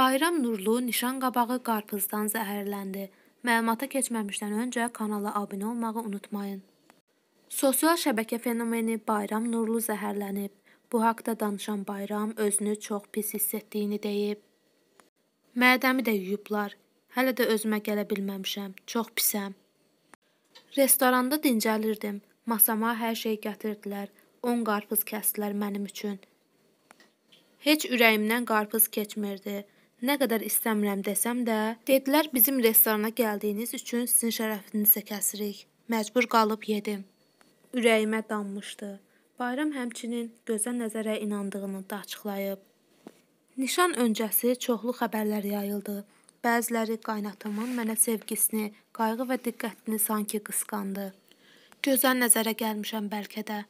Bayram Nurlu nişan qabağı qarpızdan zəhərləndi. Məlumata keçməmişdən öncə kanala abunə olmağı unutmayın. Sosial şəbəkə fenomeni Bayram Nurlu zəhərlənib. Bu haqda danışan Bayram özünü çox pis hiss etdiyini deyib. Mədəmi də yuyublar. Hələ də özümə gələ bilməmişəm. Çox pisəm. Restoranda dincəlirdim. Masama hər şey gətirdilər. 10 qarpız kəsdilər mənim üçün. Heç ürəyimdən qarpız keçmirdi. Nə qədər istəmirəm desəm də, dedilər bizim restorana gəldiyiniz üçün sizin şərəfinizə kəsirik. Məcbur qalıb yedim. Ürəyimə dammışdı. Bayram həmçinin gözəl nəzərə inandığını da açıqlayıb. Nişan öncəsi çoxlu xəbərlər yayıldı. Bəziləri qaynatımın mənə sevgisini, qayğı və diqqətini sanki qısqandı. Gözəl nəzərə gəlmişəm bəlkə də.